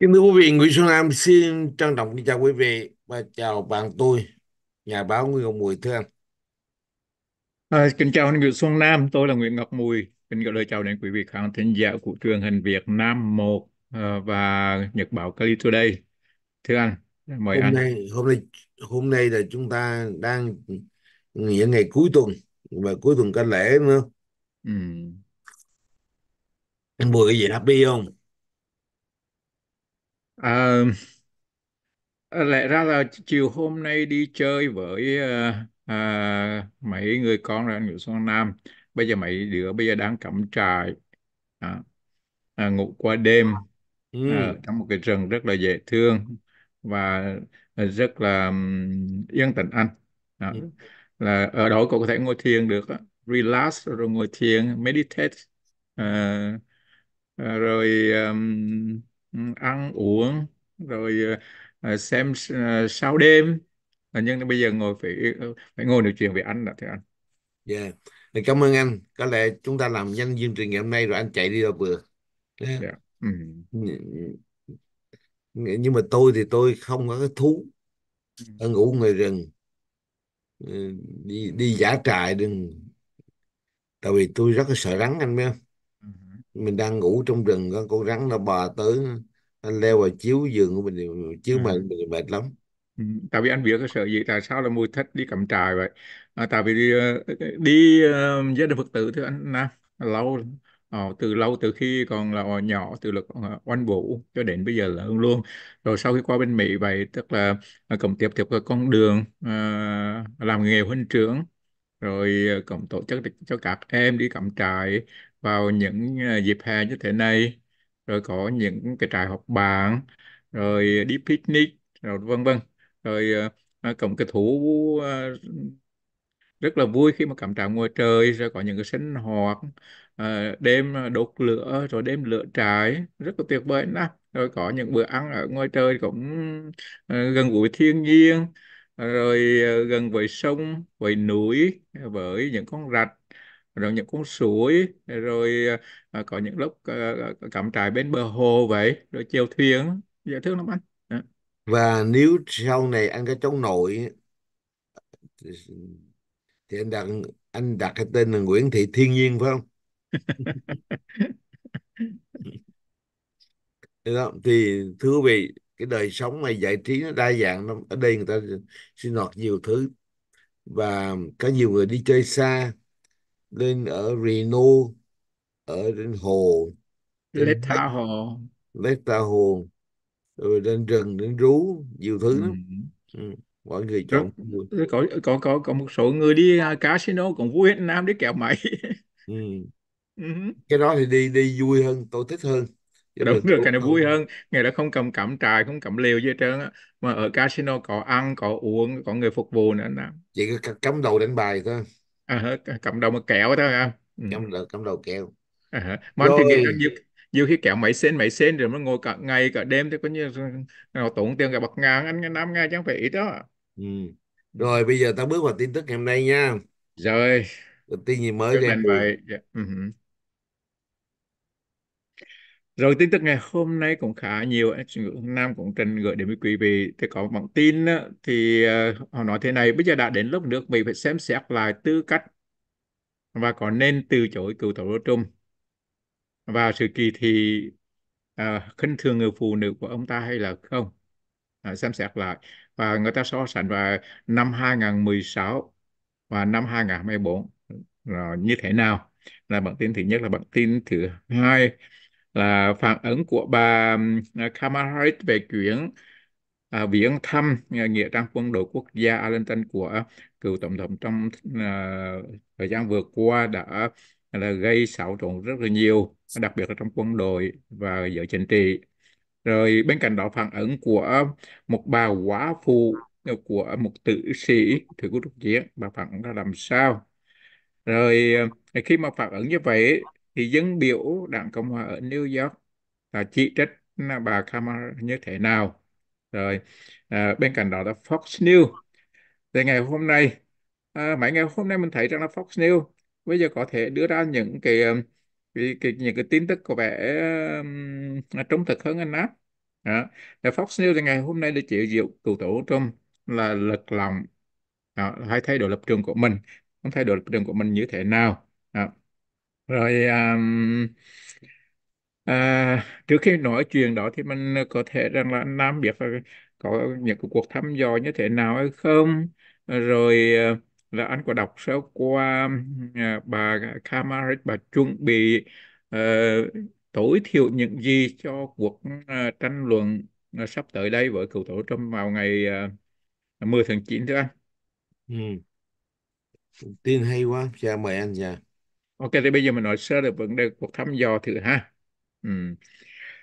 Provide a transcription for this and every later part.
Kính thưa quý vị, Nguyễn Xuân Nam xin trân trọng kính chào quý vị và chào bạn tôi, nhà báo Nguyễn Ngọc Mùi thưa anh. À, kính chào anh Nguyễn Xuân Nam, tôi là Nguyễn Ngọc Mùi. Kính gửi lời chào đến quý vị khán thính giả của truyền hình Việt Nam 1 à, và Nhật báo Cali Today. Thưa anh, mời hôm anh. Nay, hôm nay hôm nay là chúng ta đang những ngày cuối tuần và cuối tuần ca lễ nữa. Ừ. Anh Mùi cái gì happy không? À, lẽ ra là chiều hôm nay đi chơi với à, à, mấy người con ra ngủ xuống Nam. Bây giờ mấy đứa bây giờ đang cắm trại à, à, ngủ qua đêm à, Ừ. Ờ, trong một cái rừng rất là dễ thương và rất là ừm, yên tĩnh anh. À, Ừ. là ở đó cậu có thể ngồi thiền được, á. relax rồi ngồi thiền, meditate. À, rồi ừm, Ừ, ăn uống rồi ờ, xem à, ờ, sao đêm ờ, nhưng bây giờ ngồi phải phải ngồi nói chuyện với anh đã thưa anh yeah. Dạ. cảm ơn anh có lẽ chúng ta làm nhanh chương trình ngày hôm nay rồi anh chạy đi đâu vừa yeah. Dạ. Yeah. Dạ. Ừ. nhưng mà tôi thì tôi không có cái thú ừ. ở ngủ ngoài rừng ừ, đi đi giả trại đừng tại vì tôi rất là sợ rắn anh biết không mình đang ngủ trong rừng con con rắn nó bò tới nó leo vào chiếu giường của mình chiếu ừ. mà mình mệt lắm ừ, tại vì anh biết cái sợ gì tại sao là mùi thích đi cắm trại vậy à, tại vì đi, ờ, đi uh, gia đình phật tử thưa anh Nam lâu Ờ, từ lâu từ khi còn là nhỏ từ lực ờ, oanh vũ cho đến bây giờ là hơn luôn rồi sau khi qua bên Mỹ vậy tức là cộng tiếp tiếp con đường à, làm nghề huấn trưởng rồi cộng tổ chức cho các em đi cắm trại vào những ờ, dịp hè như thế này rồi có những cái trại học bàn rồi đi picnic rồi vân vân rồi ờ, ờ, cộng cái thủ rất là vui khi mà cắm trại ngoài trời rồi có những cái sinh hoạt đêm đốt lửa rồi đêm lửa trại rất là tuyệt vời đó rồi có những bữa ăn ở ngoài trời cũng gần gũi thiên nhiên rồi gần với sông với núi với những con rạch rồi những con suối rồi à, có những lúc à, à, cắm trại bên bờ hồ vậy rồi chèo thuyền dễ thương lắm anh và nếu sau này anh có cháu nội thì anh đặt anh đặt cái tên là Nguyễn Thị Thiên Nhiên phải không? đó, thì thưa quý vị cái đời sống này giải trí nó đa dạng lắm ở đây người ta sinh hoạt nhiều thứ và có nhiều người đi chơi xa lên ở Reno ở trên hồ trên Lake Tahoe Lake Tahoe rồi lên rừng đến rú nhiều thứ lắm ừ. ừ mọi người chọn có có có có một số người đi à, casino còn vui hết Nam đi kẹo máy ừ. ừ. cái đó thì đi đi vui hơn tôi thích hơn Chứ đúng rồi cái này vui hơn ngày đó không cầm cắm trài, không cầm lều gì hết trơn á mà ở casino có ăn có uống có người phục vụ nữa nè chỉ cắm đầu đánh bài thôi à, cộng đồng kẹo thôi không ừ. cộng đồng cộng đồng kẹo à, mà rồi. thì nhiều, nhiều khi kẹo mấy sen mấy sen rồi nó ngồi cả ngày cả đêm thì có như nào tốn tiền cả bạc ngàn anh nghe năm ngay chẳng phải ít đó ừ. rồi bây giờ ta bước vào tin tức ngày hôm nay nha rồi tin gì mới cho em vậy. Yeah. Ừ uh rồi tin tức ngày hôm nay cũng khá nhiều, Hương Nam cũng trình gửi đến với quý vị. Thì có bản tin thì ờ, họ nói thế này, bây giờ đã đến lúc nước Mỹ phải xem xét lại tư cách và có nên từ chối cựu tổng thống Trump và sự kỳ thị uh, khinh thường người phụ nữ của ông ta hay là không. À, xem xét lại và người ta so sánh vào năm 2016 và năm 2024 rồi như thế nào là bản tin thứ nhất là bản tin thứ hai là phản ứng của bà à, Kamala Harris về chuyến à, viếng thăm à, nghĩa trang quân đội quốc gia Arlington của cựu tổng thống trong à, thời gian vừa qua đã là gây xáo trộn rất là nhiều đặc biệt là trong quân đội và giới chính trị rồi bên cạnh đó phản ứng của một bà quá phụ của một tử sĩ thời cuộc chiến bà phản ứng ra làm sao rồi à, khi mà phản ứng như vậy thì dân biểu đảng cộng hòa ở new york là chỉ trích bà kamala như thế nào rồi à, bên cạnh đó là fox news thì ngày hôm nay à, mấy ngày hôm nay mình thấy rằng là fox news bây giờ có thể đưa ra những cái, à, cái, cái những cái tin tức có vẻ uh, trung thực hơn anh áp đó. Fox News thì ngày hôm nay đã chịu diệu cựu tổ Trump là lật lòng đó, hay thay đổi lập trường của mình không thay đổi lập trường của mình như thế nào đó rồi um, à, trước khi nói chuyện đó thì mình có thể rằng là anh Nam biết là có những cuộc thăm dò như thế nào hay không rồi ờ, là anh có đọc sơ qua à, bà Kamarit bà chuẩn bị ờ, tối thiểu những gì cho cuộc à, tranh luận à, sắp tới đây với cựu tổ trong vào ngày à, 10 tháng 9 thưa anh Ừ. Tin hay quá, cha mời anh già. Dạ. Ok, thì bây giờ mình nói sơ được vấn đề cuộc thăm dò thử ha. Ừ.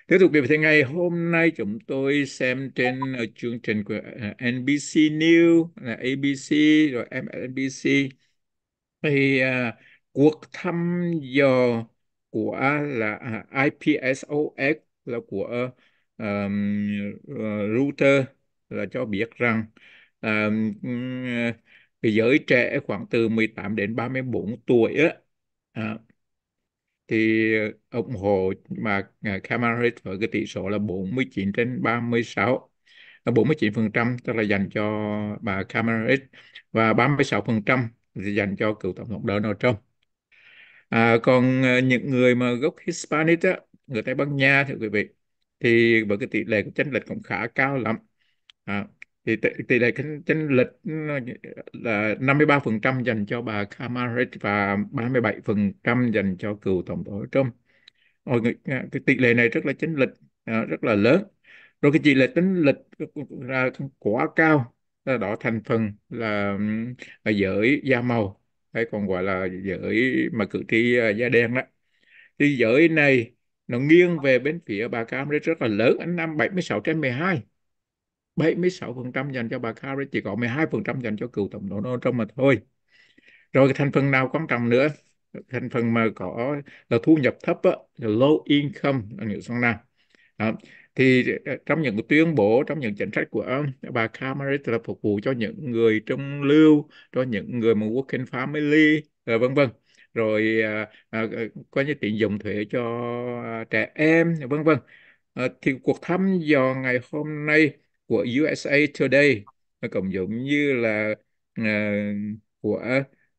Tiếp tục điểm thì ngày hôm nay chúng tôi xem trên uh, chương trình của uh, ờ, NBC News, là ABC, rồi MSNBC. Thì uh, cuộc thăm dò của là à, IPSOS là của um, Reuters là cho biết rằng um, cái giới trẻ khoảng từ 18 đến 34 tuổi á, à, thì ờ, ủng hộ bà à, Kamala với cái tỷ số là 49 trên 36 49% tức là dành cho bà Kamala Harris và 36% thì dành cho cựu tổng thống Donald Trump. À, còn ờ, những người mà gốc Hispanic á, người Tây Ban Nha thưa quý vị thì với cái tỷ lệ của chênh lệch cũng khá cao lắm. À, thì tỷ lệ chênh lệch ừ, là 53% dành cho bà Kamala Harris và 37% dành cho cựu tổng thống Trump. Rồi, à, cái tỷ lệ này rất là chênh lệch à, rất là lớn. Rồi cái tỷ lệ tính lệch là quá cao là đó thành phần là, là giới da màu hay còn gọi là giới mà cử tri à, da đen đó. Thì giới này nó nghiêng về bên phía bà Kamala rất là lớn, anh năm 76 trên 12 76% dành cho bà Carey chỉ còn 12% dành cho cựu tổng thống Donald Trump mà thôi rồi thành phần nào quan trọng nữa thành phần mà có là thu nhập thấp là low income là nghĩa sang nào đó. thì ờ, trong những tuyên bố trong những chính sách của ờ, bà Kamala là phục vụ cho những người trung lưu cho những người mà working family rồi ờ, vân vân rồi à, à, có những tiện dụng thuế cho trẻ em vân vân à, thì cuộc thăm dò ngày hôm nay của USA Today nó cũng dụng như là uh, của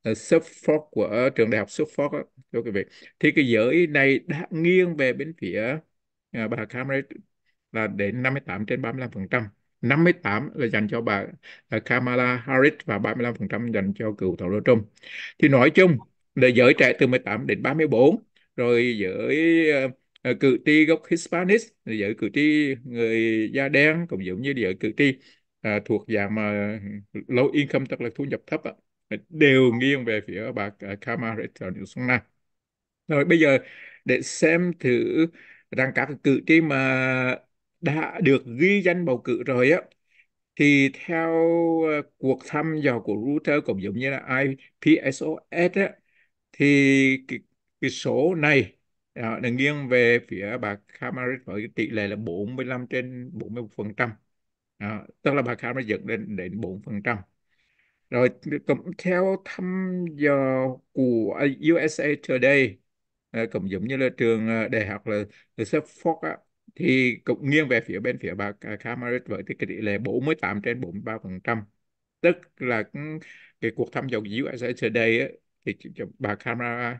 uh, Suffolk của trường đại học Suffolk đó, thưa quý vị thì cái giới này đã nghiêng về bên phía uh, bà Kamala là đến 58 trên 35 phần trăm 58 là dành cho bà Kamala Harris và 35% dành cho cựu tổng thống Trump. Thì nói chung là giới trẻ từ 18 đến 34, rồi giới uh, Ờ, cử tri gốc Hispanic giữa cử tri người da đen cũng giống như giữa cử tri à, thuộc dạng mà low income tức là thu nhập thấp á, đều nghiêng về phía bà Kamala à, Harris rồi bây giờ để xem thử rằng các cử tri mà đã được ghi danh bầu cử rồi á thì theo ờ, cuộc thăm dò của Reuters cũng giống như là IPSOS á, thì cái, cái số này à, ờ, là nghiêng về phía bà Kamala với tỷ lệ là 45 trên 41%. phần trăm ờ, tức là bà Kamari dẫn đến đến 4%. Rồi cũng theo thăm dò của à, USA Today ờ, cũng giống như là trường đại học là, Stanford á, thì cũng nghiêng về phía bên phía bà Kamala với cái tỷ lệ 48 trên 43%. phần trăm Tức là ừ, cái cuộc thăm dò của USA Today á, thì bà Kamala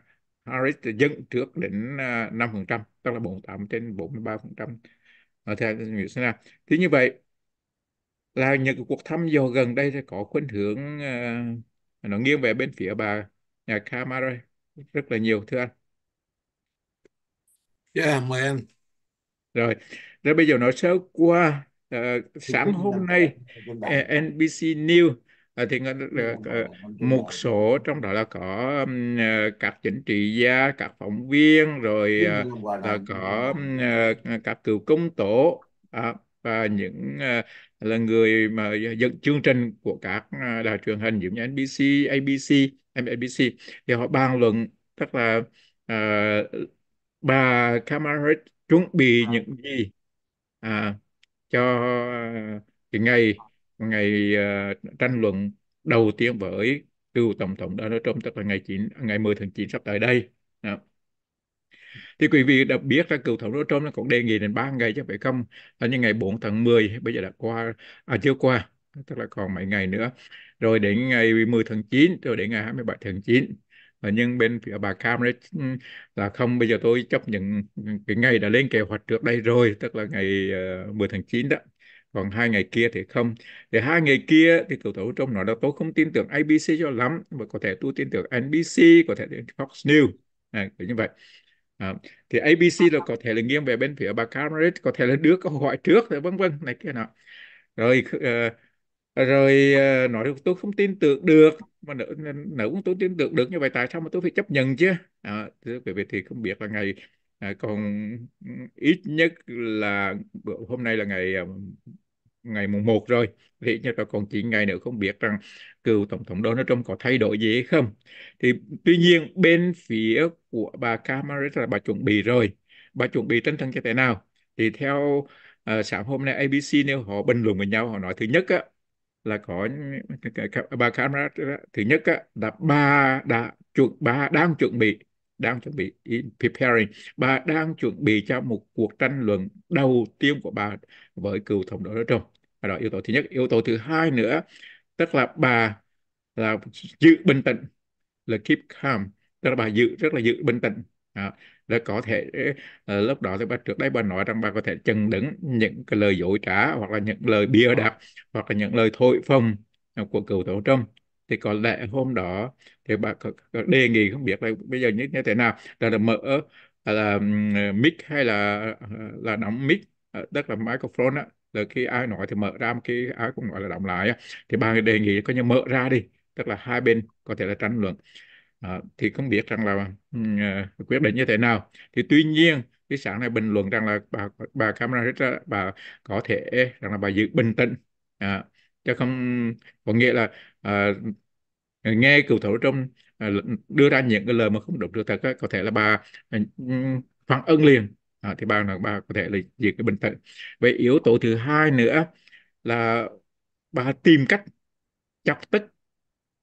Harris dẫn trước đến 5%, à, tức là 48 trên 43% ở theo Mỹ Sina. Thì như vậy là những cuộc thăm dò gần đây thì có khuynh hướng uh, nó nghiêng về bên phía bà nhà Kamara rất là nhiều thưa anh. Yeah, mời anh. Rồi, rồi bây giờ nói sơ qua uh, sáng hôm nay NBC News Ờ, thì ờ, ờ, một số trong đó là có các chính trị gia các phóng viên rồi có các cựu công tố à, và những là người mà dẫn chương trình của các đài truyền hình giống như NBC, ABC, MABC thì họ bàn luận tức là uh, bà Kamala chuẩn bị à. những gì à, cho uh, cái ngày ngày ờ, tranh luận đầu tiên với cựu tổng thống Donald Trump tức là ngày 9 ngày 10 tháng 9 sắp tới đây. Đó. Thì quý vị đã biết là cựu tổng thống Trump cũng đề nghị đến 3 ngày chứ phải không? Là như ngày 4 tháng 10 bây giờ đã qua à chưa qua, tức là còn mấy ngày nữa. Rồi đến ngày 10 tháng 9 rồi đến ngày 27 tháng 9 nhưng bên phía bà Cam ừ, là không bây giờ tôi chấp nhận cái ngày đã lên kế hoạch trước đây rồi tức là ngày uh, ờ, 10 tháng 9 đó còn hai ngày kia thì không thì hai ngày kia thì cựu tổ trong nói là tôi không tin tưởng ABC cho lắm mà có thể tôi tin tưởng NBC có thể Fox News à, như vậy à, thì ABC là có thể là nghiêng về bên phía bà Camarit có thể là đưa câu hỏi trước vân vân này kia nọ rồi uh, rồi uh, nói được tôi không tin tưởng được mà nữ nữ cũng tôi tin tưởng được như vậy tại sao mà tôi phải chấp nhận chứ à, quý thì không biết là ngày à, còn ừ, ít nhất là hôm nay là ngày ờ, ngày mùng 1 rồi thì ít nhất là còn 9 ngày nữa không biết rằng cựu tổng thống Donald Trump có thay đổi gì hay không thì tuy nhiên bên phía của bà Kamala là bà chuẩn bị rồi bà chuẩn bị tinh thần như thế nào thì theo uh, sáng hôm nay ABC nếu họ bình luận với nhau họ nói thứ nhất á, là có bà Kamala thứ nhất á, là bà đã chuẩn bà đang chuẩn bị đang chuẩn bị in preparing bà đang chuẩn bị cho một cuộc tranh luận đầu tiên của bà với cựu tổng thống Donald Trump đó yếu tố thứ nhất yếu tố thứ hai nữa tức là bà là giữ bình tĩnh là keep calm tức là bà giữ rất là giữ bình tĩnh à, là có thể ờ, lúc đó thì bà trước đây bà nói rằng bà có thể chừng đứng những cái lời dối trá hoặc là những lời bia đặt hoặc là những lời thổi phồng của cựu tổng thống Trump thì có lẽ hôm đó thì bà đề nghị không biết là bây giờ như, thế nào là, là mở à, là ờ, mic hay là ờ, là đóng mic tức là microphone á là khi ai nói thì mở ra khi ai cũng nói là đóng lại á thì bà đề nghị coi như mở ra đi tức là hai bên có thể là tranh luận à, thì không biết rằng là uh, quyết định như thế nào thì tuy nhiên cái sáng này bình luận rằng là bà bà camera bà có thể rằng là bà giữ bình tĩnh à, chứ không có nghĩa là à, nghe cựu thủ trong à, đưa ra những cái lời mà không đúng sự thật có thể là bà phản à, ứng liền à, thì bà là bà có thể là diệt cái bệnh tật vậy yếu tố thứ hai nữa là bà tìm cách chọc tức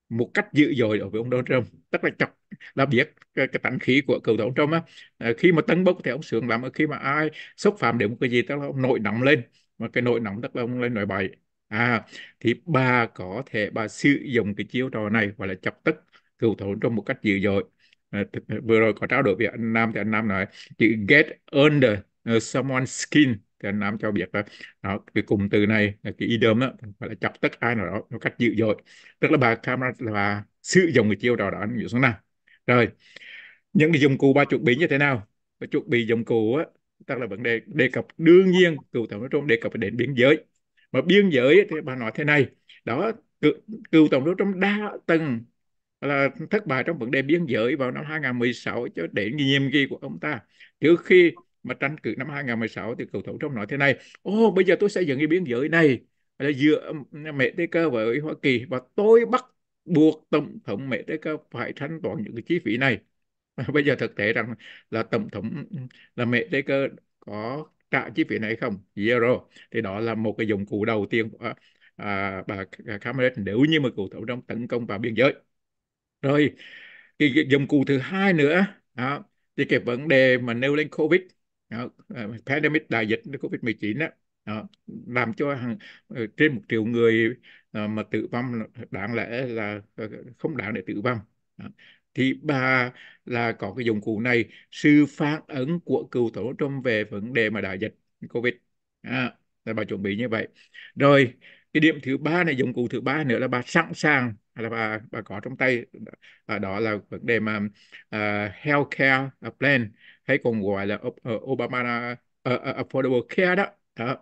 một cách dữ dội đối với ông Donald Trump tức là chọc là biết cái, cái tánh khí của cựu tổng Trump á à, khi mà tấn bốc thì ông sướng lắm khi mà ai xúc phạm đến một cái gì tức là ông nội nóng lên mà cái nội nóng tức là ông lên nội bài à thì bà có thể bà sử dụng cái chiêu trò này gọi là chọc tức cựu thủ trong một cách dữ dội à, à, vừa rồi có trao đổi với anh Nam thì anh Nam nói chữ get under ờ, someone's skin thì anh Nam cho biết đó, đó cái cụm từ này cái idiom đó phải là chọc tức ai nào đó một cách dữ dội tức là bà camera là bà sử dụng cái chiêu trò đó anh Vũ Xuân Nam rồi những cái dụng cụ ba chuẩn bị như thế nào và chuẩn bị dụng cụ á tức là vấn đề đề cập đương nhiên cựu tổng thống đề cập đến biên giới mà biên giới thì bà nói thế này đó cựu tổng thống trong đa tầng là thất bại trong vấn đề biên giới vào năm 2016 cho đến nhiệm kỳ của ông ta trước khi mà tranh cử năm 2016 thì cựu tổng thống nói thế này ô bây giờ tôi xây dựng cái biên giới này là giữa cơ với Hoa Kỳ và tôi bắt buộc tổng thống mẹ cơ phải thanh toán những cái chi phí này bây giờ thực tế rằng là tổng thống là mẹ cơ có cả chi phí này không zero thì đó là một cái dụng cụ đầu tiên của à, à bà Cameron nếu như mà cụ thủ trong tấn công vào biên giới rồi cái, cái dụng cụ thứ hai nữa đó, thì cái vấn đề mà nêu lên covid đó, à, pandemic đại dịch covid 19 đó, đó, làm cho hàng, ờ, trên một triệu người ờ, mà tử vong đáng lẽ là ờ, không đáng để tử vong đó thì bà là có cái dụng cụ này sư phản ứng của cựu tổ trong về vấn đề mà đại dịch covid à, là bà chuẩn bị như vậy rồi cái điểm thứ ba này dụng cụ thứ ba nữa là bà sẵn sàng là bà bà có trong tay à, đó là vấn đề mà uh, healthcare plan hay còn gọi là uh, Obama uh, affordable care đó, đó.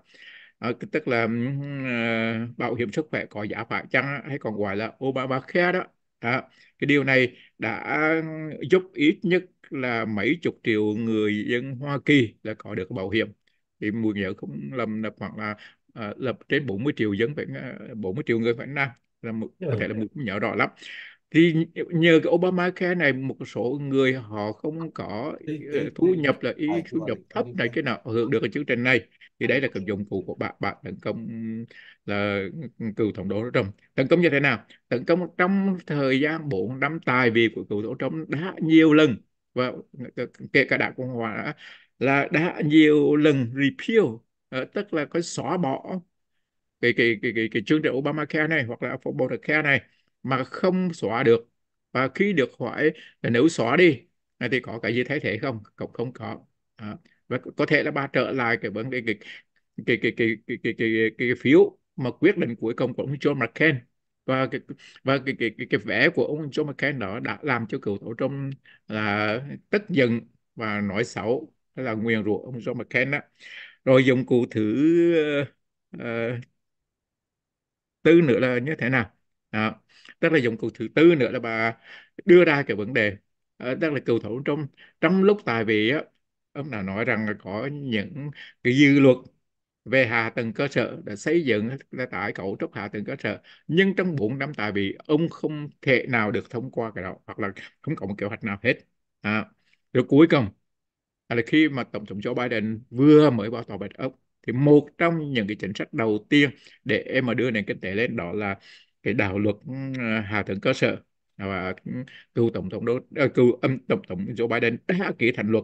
À, tức là uh, bảo hiểm sức khỏe có giá phải chăng hay còn gọi là obama care đó à, cái điều này đã giúp ít nhất là mấy chục triệu người dân Hoa Kỳ là có được bảo hiểm thì mùi nhớ không lầm là khoảng là à, lập trên 40 triệu dân phải 40 triệu người phải Nam là một, có thể là ừ. một nhỏ rõ lắm thì nhờ cái Obamacare này một số người họ không ờ, có ờ, thu nhập là ý thu nhập thấp này cái nào ờ, hưởng được cái chương trình này thì đấy là cái dụng cụ của bạn bạn tấn công là ừ, cựu tổng đốc Trump tấn công như thế nào tấn công trong thời gian 4 năm tài vì của cựu tổng Trump đã nhiều lần và kể cả đảng cộng hòa đã, là đã nhiều lần repeal tức là có xóa bỏ cái cái cái cái, cái chương trình Obamacare này hoặc là Affordable Care này mà không xóa được và khi được hỏi là nếu xóa đi thì có cái gì thay thế không cũng không có à, và có thể là bà trở lại cái vấn đề cái cái cái cái cái cái, cái, cái phiếu mà quyết định cuối cùng của ông John McCain và cái và cái cái cái, cái vẽ của ông John McCain đó đã làm cho cựu tổ trong là tức giận và nói xấu là nguyền rủa ông John McCain đó rồi dùng cụ thử uh, ờ, ờ, tư nữa là như thế nào à, tức là dụng cụ thứ tư nữa là bà đưa ra cái vấn đề à, tức là cầu thủ trong trong lúc tại vì á, ông nào nói rằng là có những cái dư luật về hạ tầng cơ sở đã xây dựng là tái cầu, trúc hạ tầng cơ sở nhưng trong 4 năm tại vì ông không thể nào được thông qua cái đó hoặc là không có một kế hoạch nào hết à, rồi cuối cùng là khi mà tổng thống Joe Biden vừa mới vào tòa Bạch Ốc thì một trong những cái chính sách đầu tiên để em mà đưa nền kinh tế lên đó là cái đạo luật ừ, à, hạ tầng cơ sở à, và ừ, cựu tổng thống đô à, cựu âm tổng thống Joe Biden đã ký thành luật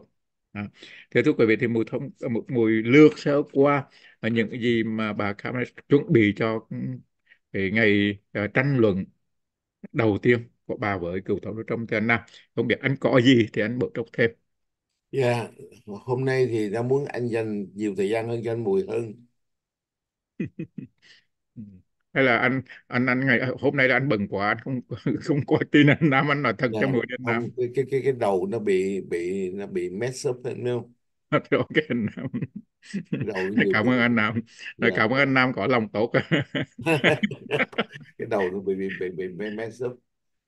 À, thưa thưa quý vị thì mùi thông một mùi lược sơ qua những gì mà bà Kamala chuẩn bị cho ừ, cái ngày uh, tranh luận đầu tiên của bà với cựu tổng thống Trump thì anh Nam không biết anh có gì thì anh bổ sung thêm Dạ, yeah. hôm nay thì ta muốn anh dành nhiều thời gian hơn cho anh Mùi hơn. hay là anh anh anh ngày hôm nay là anh bừng quá anh không không có tin anh Nam anh nói thật cho dạ, người Việt Nam cái cái cái cái đầu nó bị bị nó bị mess up hết không ok anh Nam cảm ơn anh Nam rồi dạ. cảm ơn anh Nam có lòng tốt cái đầu nó bị bị bị bị, bị mess up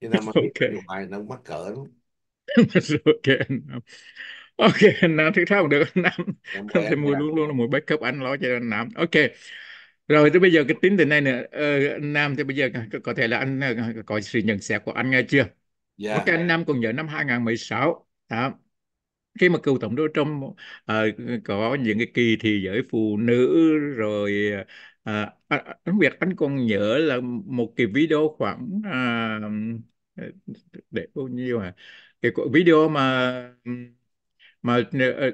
cho nên mà okay. ngoài nó mắc cỡ lắm ok anh Nam ok anh Nam thứ sao được anh Nam em thì mua luôn luôn là một backup anh lo cho anh Nam ok rồi tới bây giờ cái tính từ nay nữa ờ, Nam thì bây giờ có thể là anh ờ, có sự nhận xét của anh nghe chưa yeah. Có anh Nam còn nhớ năm 2016 đó khi mà cựu tổng thống Trump uh, có những cái kỳ thị giới phụ nữ rồi uh, anh Việt anh còn nhớ là một cái video khoảng uh, để bao nhiêu à cái video mà mà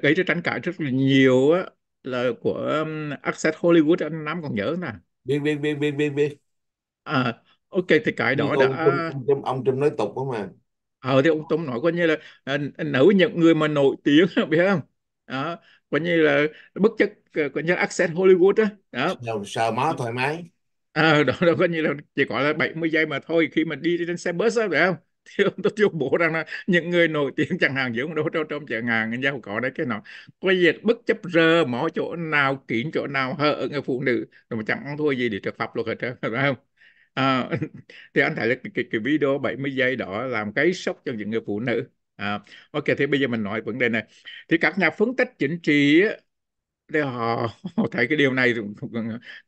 gây ra tranh cãi rất là nhiều á là của um, Access Hollywood anh Nam còn nhớ nè biết biết biết biết biết biết à, ok thì cái đó ông, đã ông, ông, Trump nói tục không mà ờ thì ông Trump nói coi như là à, nữ những người mà nổi tiếng biết không đó coi như là bất chấp ờ, coi như là Access Hollywood đó, đó. Sờ, sờ má thoải mái à, đó, đó coi như là chỉ gọi là 70 giây mà thôi khi mà đi trên xe bus đó phải không thì ông ta tuyên bố rằng là những người nổi tiếng chẳng hạn như ông đô trong chợ hàng giàu có đấy cái nọ, quay việc bất chấp rơ mó chỗ nào kín chỗ nào hở ở người phụ nữ mà chẳng ăn thua gì để trật pháp luật hết trơn phải không à, thì anh thấy là cái, cái, cái video 70 giây đó làm cái sốc cho những người phụ nữ à, ok thì bây giờ mình nói vấn đề này thì các nhà phân tích chính trị thế họ, họ thấy cái điều này cũng,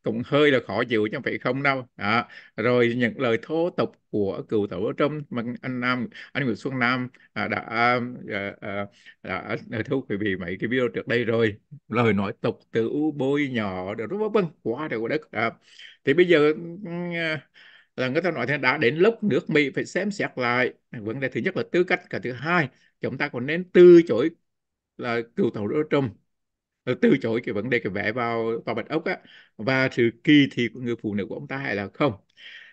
cũng hơi là khó chịu chứ phải không đâu đó. rồi những lời thô tục của cựu tổ trong mà anh Nam anh Nguyễn Xuân Nam à, đã à, à, đã thưa quý vị mấy cái video trước đây rồi lời nói tục từ u bôi nhỏ rồi vân vân quá trời đất à, thì bây giờ à, là người ta nói thế đã đến lúc nước Mỹ phải xem xét lại vấn đề thứ nhất là tư cách cả thứ hai chúng ta còn nên từ chối là cựu tổ Donald Ờ, từ chối cái vấn đề cái vẽ vào vào bạch ốc á và sự kỳ thị của người phụ nữ của ông ta hay là không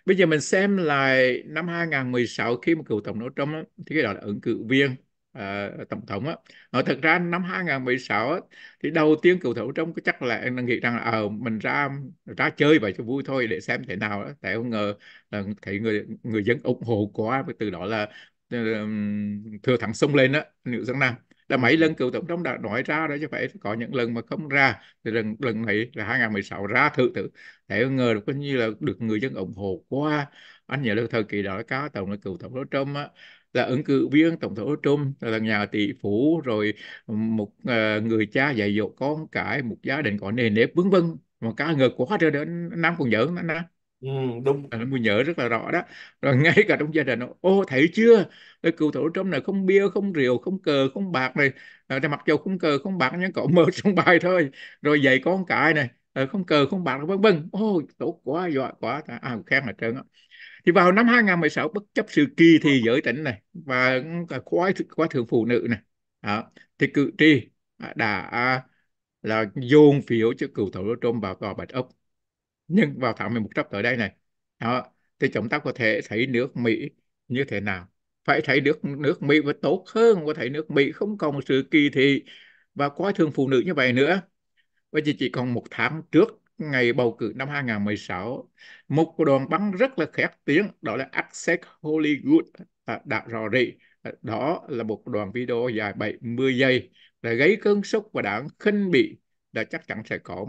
bây giờ mình xem lại năm 2016 khi mà cựu tổng thống Trump á, thì cái đó là ứng cử viên uh, tổng thống á nói thật ra năm 2016 á, thì đầu tiên cựu tổng thống chắc là nghĩ rằng là à, mình ra ra chơi và cho vui thôi để xem thế nào đó. tại không ngờ là thấy người người dân ủng hộ quá và từ đó là uh, thừa thẳng sông lên á nữ dân nam là mấy ừ. lần cựu tổng thống đã nói ra đó chứ phải có những lần mà không ra thì lần lần này là 2016 ra thử thử để ngờ được coi như là được người dân ủng hộ qua anh nhớ được thời kỳ đó cá tổng là cựu tổng thống Trump á là ứng cử viên tổng thống Trump là nhà tỷ phú rồi một ờ, người cha dạy dỗ con cái một gia đình có nền nếp vân vân mà cá ngược quá trời đến năm còn nhớ anh ừ, đúng À, Mùi nhớ rất là rõ đó rồi ngay cả trong gia đình ô thấy chưa cái cựu thủ trong này không bia không rượu không cờ không bạc này à, mặc dù không cờ không bạc nhưng cậu mở trong bài thôi rồi dạy con cái này ờ, không cờ không bạc vân vân ô tốt quá dọa quá à, ai cũng khen hết trơn á thì vào năm 2016 bất chấp sự kỳ thị giới tính này và khóa quá thượng phụ nữ này đó, thì cử tri đã là dồn phiếu cho cựu thủ đô Trump vào tòa Bạch Ốc nhưng vào tháng 11 sắp tới đây này đó, thì chúng ta có thể thấy nước Mỹ như thế nào phải thấy nước nước Mỹ và tốt hơn và thấy nước Mỹ không còn sự kỳ thị và coi thường phụ nữ như vậy nữa và chỉ chỉ còn một tháng trước ngày bầu cử năm 2016 một đoàn bắn rất là khét tiếng đó là Access Hollywood à, đã rò rỉ à, đó là một đoạn video dài 70 giây là gây cơn sốc và đáng khinh bị là chắc chắn sẽ có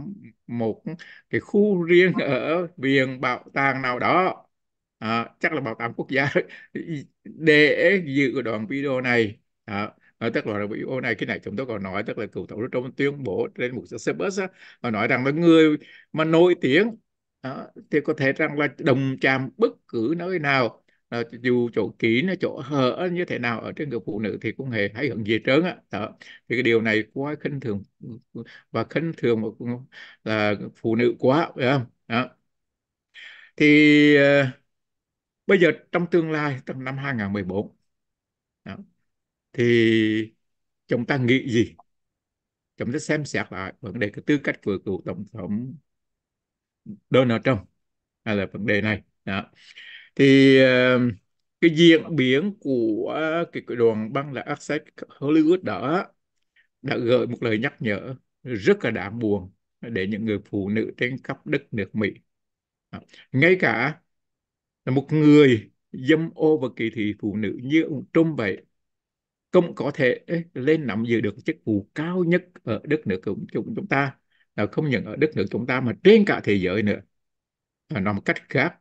một cái khu riêng ở viện bảo tàng nào đó à, chắc là bảo tàng quốc gia để dự đoạn video này à, À, tức là video này cái này chúng tôi còn nói tức là cựu tổng thống Trump tuyên bố trên một xe bus và nói rằng là người mà nổi tiếng à, thì có thể rằng là đồng chạm bất cứ nơi nào à, dù chỗ kỹ nó chỗ hở như thế nào ở trên người phụ nữ thì cũng hề thấy hận gì trớn á đó. thì cái điều này quá khinh thường và khinh thường một là phụ nữ quá phải không đó. thì à, bây giờ trong tương lai trong năm 2014 đó, thì chúng ta nghĩ gì chúng ta xem xét lại vấn đề cái tư cách của cựu tổng thống Donald Trump hay là vấn đề này đó thì ờ, cái diễn biến của cái, cái đoàn băng là Access Hollywood đó đã gửi một lời nhắc nhở rất là đáng buồn để những người phụ nữ trên khắp đất nước Mỹ. Ngay cả là một người dâm ô và kỳ thị phụ nữ như ông Trump vậy cũng có thể lên nắm giữ được chức vụ cao nhất ở đất nước của chúng chúng ta là không những ở đất nước chúng ta mà trên cả thế giới nữa nói một cách khác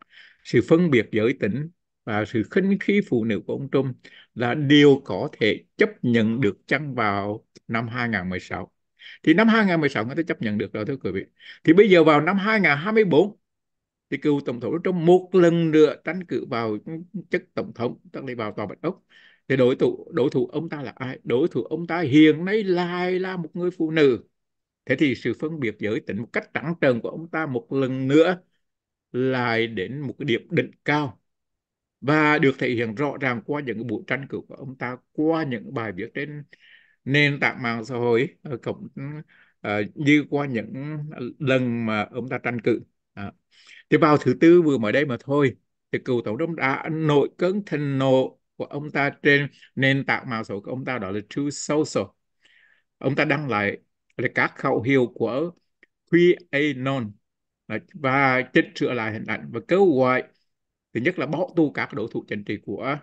sự phân biệt giới tính và sự khinh khí phụ nữ của ông Trung là điều có thể chấp nhận được chăng vào năm 2016. Thì năm 2016 người ta chấp nhận được rồi thưa quý vị. Thì bây giờ vào năm 2024 thì cựu tổng thống Trump một lần nữa tranh cử vào chức tổng thống tức là vào tòa bạch ốc thì đối thủ đối thủ ông ta là ai đối thủ ông ta hiện nay lại là một người phụ nữ thế thì sự phân biệt giới tính một cách trắng trợn của ông ta một lần nữa lại đến một cái điểm đỉnh cao và được thể hiện rõ ràng qua những buổi tranh cử của ông ta qua những bài viết trên nền tảng mạng xã hội ờ, cũng ờ, như qua những lần mà ông ta tranh cử à. thì vào thứ tư vừa mới đây mà thôi thì cựu tổng thống đã nổi cơn thịnh nộ của ông ta trên nền tảng mạng xã hội của ông ta đó là True Social ông ta đăng lại là các khẩu hiệu của QAnon và chỉnh sửa lại hình ảnh và kêu gọi thứ nhất là bỏ tù các đối thủ chính trị của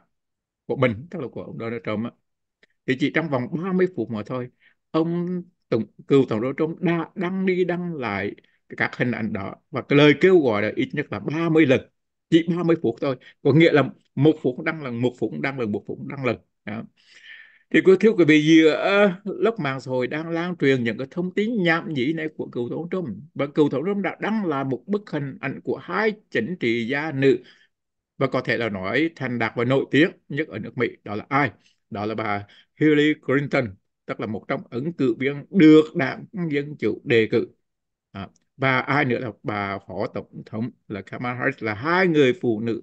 của mình tức là của ông Donald Trump thì chỉ trong vòng 30 phút mà thôi ông tổng cựu tổng thống Trump đã đăng đi đăng lại các hình ảnh đó và cái lời kêu gọi là ít nhất là 30 lần chỉ 30 phút thôi có nghĩa là một phút đăng lần một phút đăng lần một phút đăng lần đó thì cô thưa quý vị giữa lớp mạng xã hội đang lan truyền những cái thông tin nhảm nhí này của cựu tổng thống và cựu tổng thống đã đăng là một bức hình ảnh của hai chính trị gia nữ và có thể là nói thành đạt và nổi tiếng nhất ở nước Mỹ đó là ai đó là bà Hillary Clinton tức là một trong ứng cử viên được đảng dân chủ đề cử à, và ai nữa là bà phó tổng thống là Kamala Harris là hai người phụ nữ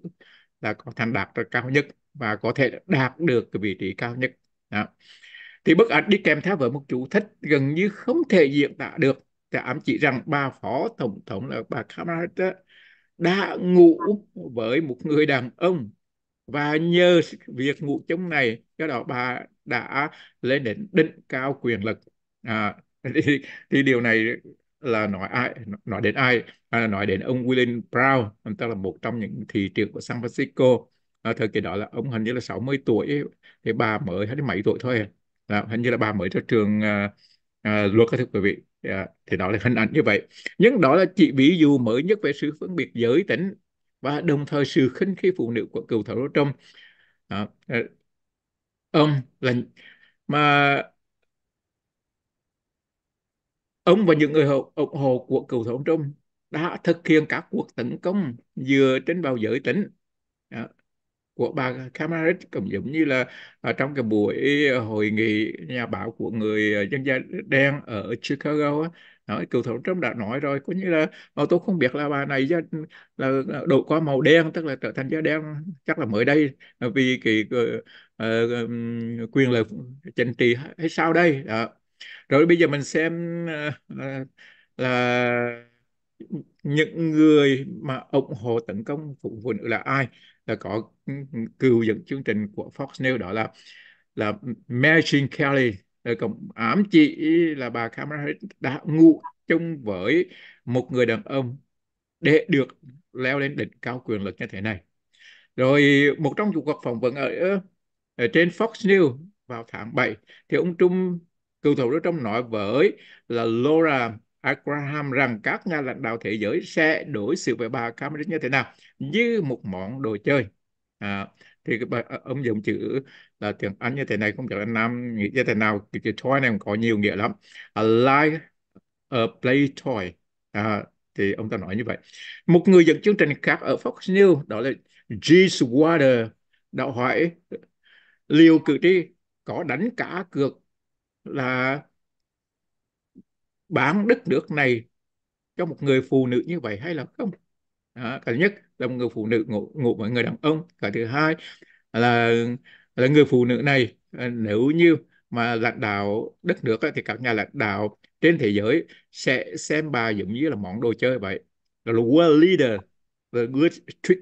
là có thành đạt cao nhất và có thể đạt được cái vị trí cao nhất đó. thì bức ảnh đi kèm theo với một chủ thích gần như không thể diễn tả được để ám chỉ rằng bà phó tổng thống là bà Kamala đã ngủ với một người đàn ông và nhờ việc ngủ chung này do đó bà đã lên đến đỉnh cao quyền lực à, thì, thì điều này là nói ai nói đến ai à, nói đến ông William Brown ông ta là một trong những thị trưởng của San Francisco à, thời kỳ đó là ông hình như là 60 tuổi thì bà mới hai mươi mấy tuổi thôi à, hình như là bà mới ra trường à, à, luật các thưa quý vị à, thì đó là hình ảnh như vậy nhưng đó là chỉ ví dụ mới nhất về sự phân biệt giới tính và đồng thời sự khinh khi phụ nữ của cựu thảo đô trong à, ông là mà ông và những người ủng hộ của cựu thảo đô trong đã thực hiện các cuộc tấn công dựa trên vào giới tính của bà Kamala cũng giống như là uh, trong cái buổi ờ, hội nghị nhà báo của người ờ, dân da đen ở Chicago á nói cựu tổng trump đã nói rồi có nghĩa là mà ờ, tôi không biết là bà này da, là đổi qua màu đen tức là trở thành da đen chắc là mới đây vì cái uh, quyền lực chính trị hay sao đây đó. rồi bây giờ mình xem uh, là những người mà ủng hộ tấn công phụ nữ là ai là có ừ, ừ, cựu dẫn chương trình của Fox News đó là là Mary Jean Kelly là ám chỉ là bà Kamala Harris đã ngủ chung với một người đàn ông để được leo lên đỉnh cao quyền lực như thế này. Rồi một trong cuộc phỏng vấn ở, ở trên Fox News vào tháng 7 thì ông Trung cựu thủ đó trong nói với là Laura Abraham rằng các nhà lãnh đạo thế giới sẽ đổi sự với bà Cameron như thế nào như một món đồ chơi à, thì cái âm dụng ờ, chữ là ờ, tiếng Anh như thế này không chắc là Nam nghĩ như thế nào cái chữ toy này có nhiều nghĩa lắm a like a play toy à, thì ông ta nói như vậy một người dẫn chương trình khác ở Fox News đó là James Water đã hỏi ờ, liệu cử tri có đánh cả cược là bán đất nước này cho một người phụ nữ như vậy hay là không đó, cái thứ nhất là một người phụ nữ ngủ ngủ với người đàn ông cái thứ hai là là người phụ nữ này à, nếu như mà lãnh đạo đất nước thì các nhà lãnh đạo trên thế giới sẽ xem bà giống như là món đồ chơi vậy The world leader the good trick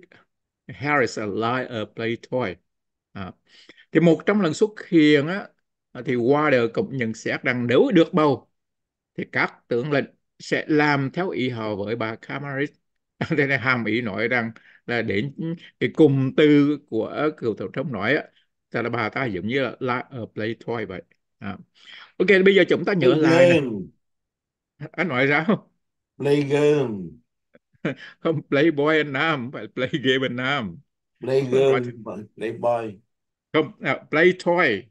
Harris a liar play toy à. thì một trong lần xuất hiện á thì Wilder cũng nhận xét rằng nếu được bầu thì các tướng lĩnh sẽ làm theo ý họ với bà Kamarit thế nên hàm ý nói rằng là đến cái cùng từ của cựu tổng thống nói á là bà ta giống như là, là ở play toy vậy à. ok bây giờ chúng ta nhớ play lại game. anh nói sao không play game không play boy anh nam phải play game anh nam play game play boy không à, play toy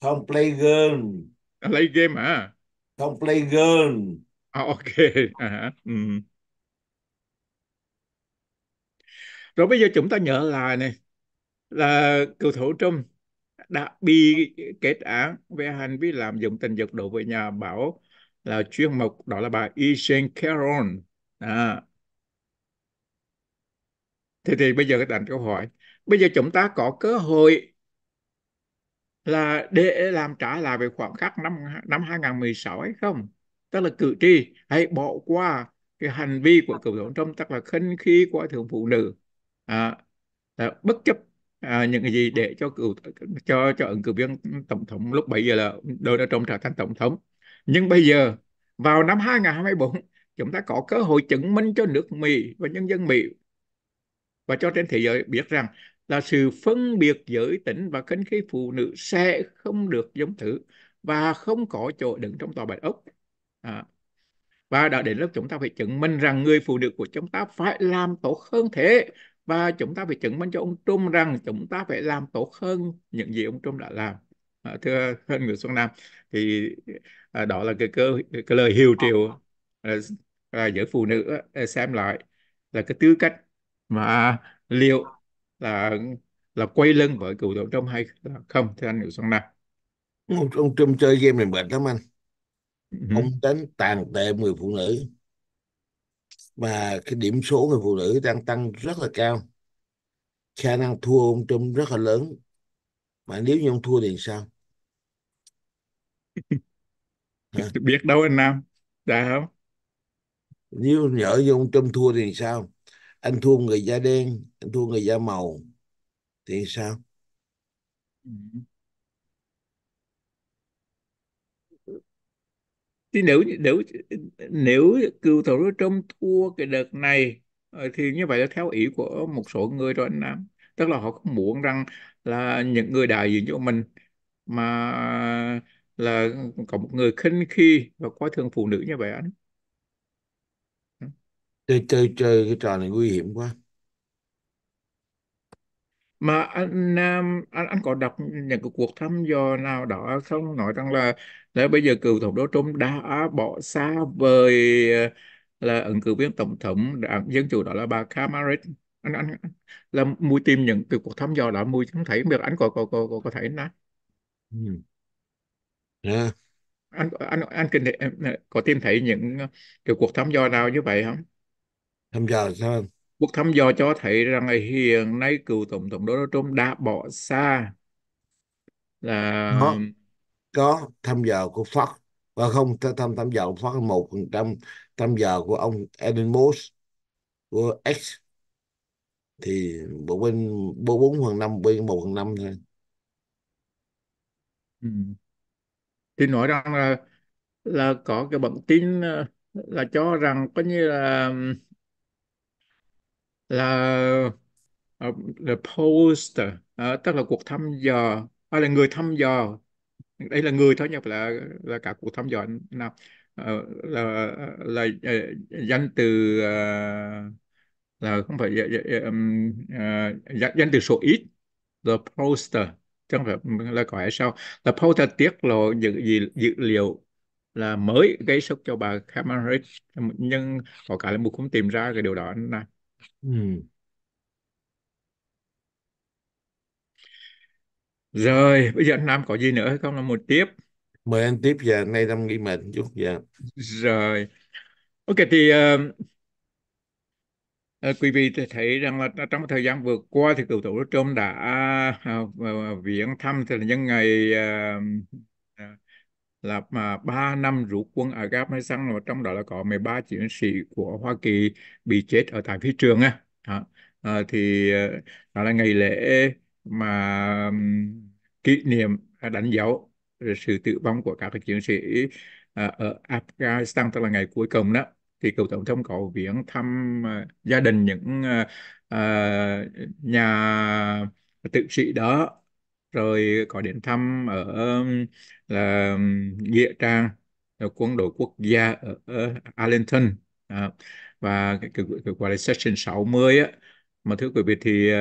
không play game à, play game à không play girl. À, ok. À, um. Rồi bây giờ chúng ta nhớ lại này là cựu thủ Trump đã bị kết án về hành vi làm dụng tình dục đối với nhà báo là chuyên mục đó là bà Isen Caron. À. Thế thì bây giờ cái bạn câu hỏi, bây giờ chúng ta có cơ hội là để làm trả lại về khoảng khắc năm năm 2016 hay không? Tức là cử tri hãy bỏ qua cái hành vi của cựu tổng thống tức là khinh khi của thượng phụ nữ à, là bất chấp à, những cái gì để cho cựu cho cho ứng cử viên tổng thống lúc bây giờ là đã Trump trở thành tổng thống. Nhưng bây giờ vào năm 2024 chúng ta có cơ hội chứng minh cho nước Mỹ và nhân dân Mỹ và cho trên thế giới biết rằng là sự phân biệt giới tính và khinh khí phụ nữ sẽ không được giống thử và không có chỗ đứng trong tòa bạch ốc. À, và đã đến lúc chúng ta phải chứng minh rằng người phụ nữ của chúng ta phải làm tốt hơn thế và chúng ta phải chứng minh cho ông Trung rằng chúng ta phải làm tốt hơn những gì ông Trung đã làm. À, thưa hơn người Xuân Nam thì à, đó là cái, cái, cái lời hiệu triệu à, à, giữa phụ nữ à, xem lại là cái tư cách mà liệu là là quay lưng với cựu tổ trong hay không thưa anh Nguyễn Xuân Nam ông, ông Trump chơi game này mệt lắm anh uh-huh. ông đánh tàn tệ người phụ nữ mà cái điểm số người phụ nữ đang tăng rất là cao khả năng thua ông Trump rất là lớn mà nếu như ông thua thì sao biết đâu anh Nam đã không nếu nhỡ như ông Trump thua thì sao anh thua người da đen anh thua người da màu thì sao thì nếu nếu nếu cựu thủ đức trump thua cái đợt này ờ, thì như vậy là theo ý của một số người rồi anh Nam tức là họ không muốn rằng là những người đại diện cho mình mà là có một người khinh khi và coi thường phụ nữ như vậy anh tôi chơi chơi cái trò này nguy hiểm quá mà anh Nam anh, anh có đọc những cái cuộc thăm dò nào đó không nói rằng là nếu bây giờ cựu tổng thống Trump đã bỏ xa với là ứng cử viên tổng thống đảng dân chủ đó là bà Kamala anh anh là mui tìm những cái cuộc thăm dò đó mui không thấy được anh có có có có, có thấy nó ừ. yeah. Dạ. anh anh anh có tìm thấy những cái cuộc thăm dò nào như vậy không thăm dò sao không? Cuộc thăm dò cho thấy rằng hiện nay cựu tổng thống Donald Trump đã bỏ xa là có, có thăm dò của Fox và không thăm thăm dò của Fox một phần trăm thăm dò của ông Elon Musk của X thì bộ bên bộ bốn phần năm bên một phần năm thôi ừ. thì nói rằng là là có cái bản tin ờ, là cho rằng có như là là uh, the post uh, ờ, tức là cuộc thăm dò hay ờ, là người thăm dò đây là người thôi nhập là là cả cuộc thăm dò nào uh, là là uh, danh từ uh, là không phải uh, uh, danh từ số ít the poster chứ không phải là hỏi sao the poster tiết lộ những gì dữ liệu là mới gây sốc cho bà Cameron nhưng họ cả là một cũng tìm ra cái điều đó này Ừ. Rồi, bây giờ anh Nam có gì nữa hay không là một tiếp. Mời anh tiếp và dạ, nay đang nghỉ mệt chút dạ. Rồi. Ok thì ờ, ờ quý vị thì thấy rằng là trong thời gian vừa qua thì cựu tổ Trump đã à, viếng thăm thì là những ngày à, là mà 3 năm rút quân ở Afghanistan và trong đó là có 13 chiến sĩ của Hoa Kỳ bị chết ở tại phi trường á à, thì ờ, đó là ngày lễ mà kỷ niệm à, đánh dấu sự tử vong của các chiến sĩ à, ở Afghanistan tức là ngày cuối cùng đó thì cựu tổng thống cầu viễn thăm à, gia đình những nhà tự sĩ đó rồi có đến thăm ở là nghĩa trang quân đội quốc gia ở, ở Arlington à, và cái, cái, cái gọi là session 60 á mà thưa quý vị thì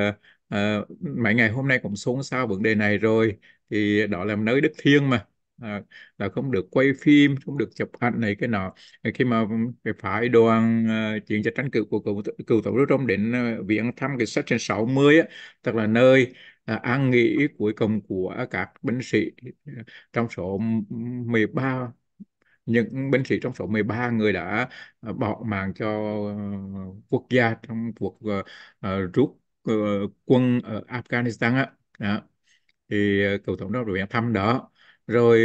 à, mấy ngày hôm nay cũng xôn xao vấn đề này rồi thì đó là nơi Đức Thiên mà à, là không được quay phim không được chụp ảnh này cái nọ khi mà cái phải đoàn uh, chiến dịch tranh cử của cựu tổng thống đến uh, ờ, viện thăm cái section 60 á tức là nơi À, an nghỉ cuối cùng của các binh sĩ ờ, trong số 13 những binh sĩ trong số 13 người đã ờ, bỏ mạng cho ờ, quốc gia trong cuộc rút quân ở Afghanistan á. Đó. Thì cựu tổng đốc được thăm đó. Rồi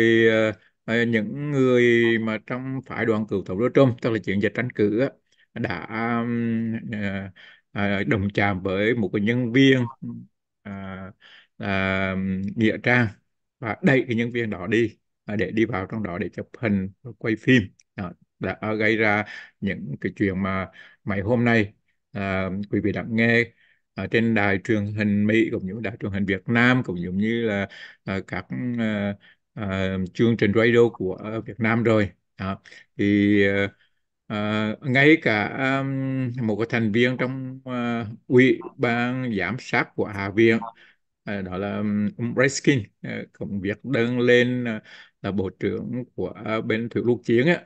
những người mà trong phái đoàn cựu tổng đốc Trump tức là chuyện dịch tranh cử đã đồng chạm với một nhân viên à, à, nghĩa trang và đẩy cái nhân viên đó đi à, để đi vào trong đó để chụp hình quay phim đó, đã à, gây ra những cái chuyện mà mấy hôm nay à, quý vị đã nghe ở trên đài truyền hình Mỹ cũng như đài truyền hình Việt Nam cũng giống như là à, các à, à, chương trình radio của à, Việt Nam rồi đó. thì à, Ờ, ngay cả um, một cái thành viên trong uh, ủy ban giám sát của Hạ viện à, đó là ông Redskin à, cũng việc đơn lên à, là bộ trưởng của à, bên thủy lục chiến á